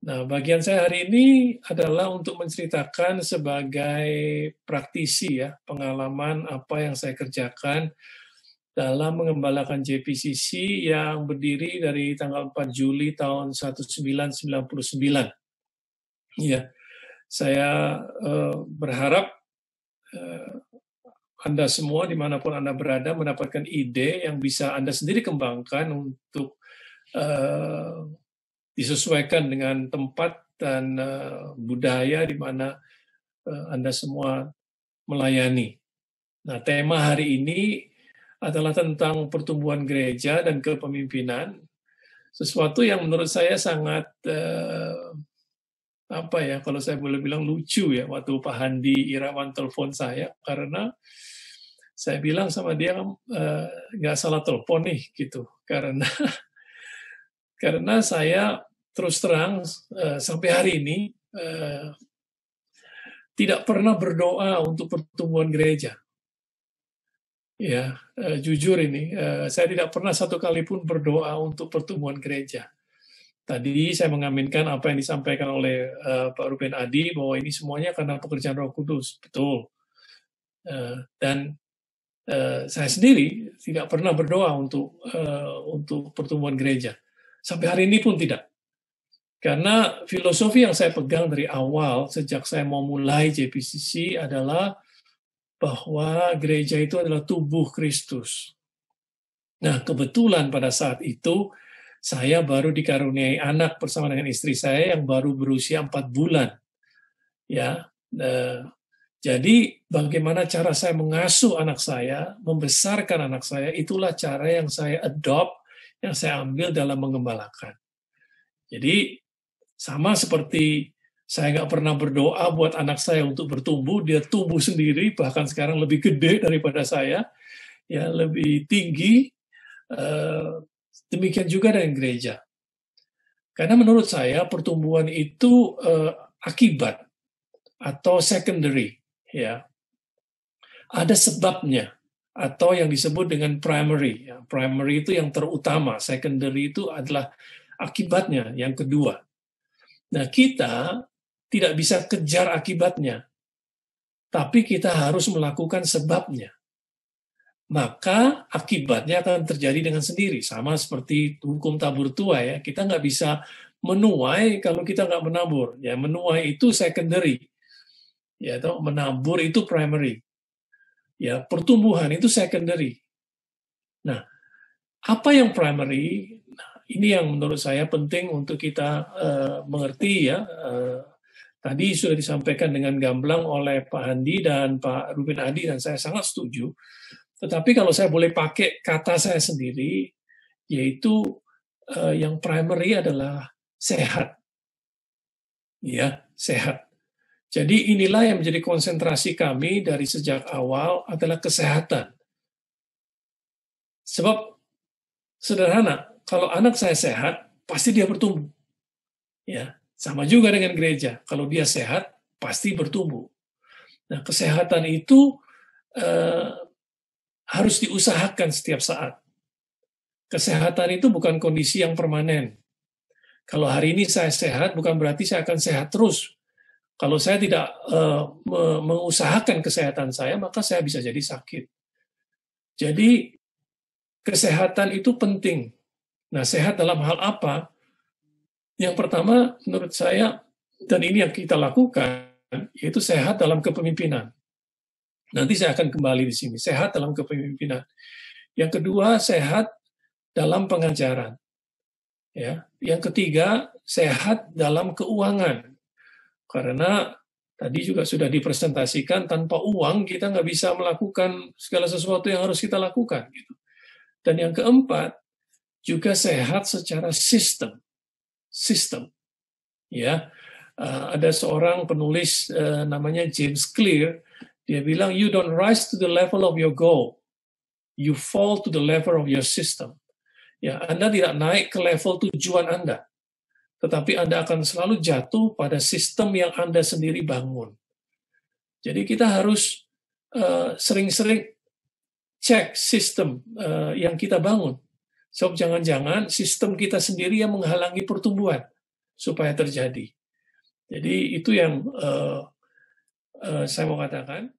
Nah, bagian saya hari ini adalah untuk menceritakan sebagai praktisi ya, pengalaman apa yang saya kerjakan dalam mengembalakan JPCC yang berdiri dari tanggal 4 Juli tahun 1999. Ya, saya eh, berharap eh, Anda semua dimanapun Anda berada mendapatkan ide yang bisa Anda sendiri kembangkan untuk eh, disesuaikan dengan tempat dan eh, budaya di mana eh, Anda semua melayani. Nah, tema hari ini adalah tentang pertumbuhan gereja dan kepemimpinan. Sesuatu yang menurut saya sangat eh, apa ya kalau saya boleh bilang lucu ya waktu Pak Handi Irawan telepon saya karena saya bilang sama dia nggak salah telepon nih gitu karena karena saya terus terang uh, sampai hari ini uh, tidak pernah berdoa untuk pertumbuhan gereja. Ya, uh, jujur ini, uh, saya tidak pernah satu kali pun berdoa untuk pertumbuhan gereja. Tadi saya mengaminkan apa yang disampaikan oleh uh, Pak Ruben Adi bahwa ini semuanya karena pekerjaan Roh Kudus, betul. Uh, dan saya sendiri tidak pernah berdoa untuk uh, untuk pertumbuhan gereja. Sampai hari ini pun tidak. Karena filosofi yang saya pegang dari awal, sejak saya mau mulai JPCC adalah bahwa gereja itu adalah tubuh Kristus. Nah, kebetulan pada saat itu saya baru dikaruniai anak bersama dengan istri saya yang baru berusia empat bulan. Ya, nah, jadi bagaimana cara saya mengasuh anak saya, membesarkan anak saya, itulah cara yang saya adopt, yang saya ambil dalam mengembalakan. Jadi sama seperti saya nggak pernah berdoa buat anak saya untuk bertumbuh, dia tumbuh sendiri, bahkan sekarang lebih gede daripada saya, ya lebih tinggi. Eh, demikian juga dengan gereja. Karena menurut saya pertumbuhan itu eh, akibat atau secondary, ya. Ada sebabnya atau yang disebut dengan primary. Ya. Primary itu yang terutama, secondary itu adalah akibatnya yang kedua. Nah, kita tidak bisa kejar akibatnya, tapi kita harus melakukan sebabnya. Maka akibatnya akan terjadi dengan sendiri, sama seperti hukum tabur tua ya. Kita nggak bisa menuai kalau kita nggak menabur. Ya, menuai itu secondary, ya atau menabur itu primary. Ya, pertumbuhan itu secondary. Nah, apa yang primary? Nah, ini yang menurut saya penting untuk kita eh, mengerti ya. Eh, tadi sudah disampaikan dengan gamblang oleh Pak Andi dan Pak Rubin Adi dan saya sangat setuju. Tetapi kalau saya boleh pakai kata saya sendiri, yaitu eh, yang primary adalah sehat. Ya, sehat. Jadi inilah yang menjadi konsentrasi kami dari sejak awal adalah kesehatan. Sebab sederhana, kalau anak saya sehat, pasti dia bertumbuh. Ya, sama juga dengan gereja. Kalau dia sehat, pasti bertumbuh. Nah, kesehatan itu eh, harus diusahakan setiap saat. Kesehatan itu bukan kondisi yang permanen. Kalau hari ini saya sehat, bukan berarti saya akan sehat terus. Kalau saya tidak eh, mengusahakan kesehatan saya, maka saya bisa jadi sakit. Jadi, kesehatan itu penting Nah, sehat dalam hal apa? Yang pertama, menurut saya, dan ini yang kita lakukan, yaitu sehat dalam kepemimpinan. Nanti saya akan kembali di sini, sehat dalam kepemimpinan. Yang kedua, sehat dalam pengajaran. Ya, yang ketiga, sehat dalam keuangan. Karena tadi juga sudah dipresentasikan tanpa uang kita nggak bisa melakukan segala sesuatu yang harus kita lakukan gitu. Dan yang keempat, juga sehat secara sistem. Sistem. Ya. Eh, ada seorang penulis eh, namanya James Clear, dia bilang you don't rise to the level of your goal. You fall to the level of your system. Ya, Anda tidak naik ke level tujuan Anda. Tetapi Anda akan selalu jatuh pada sistem yang Anda sendiri bangun. Jadi kita harus eh, sering-sering uh, cek sistem uh, yang kita bangun Sebab jangan-jangan sistem kita sendiri yang menghalangi pertumbuhan supaya terjadi. Jadi itu yang uh, uh, saya mau katakan.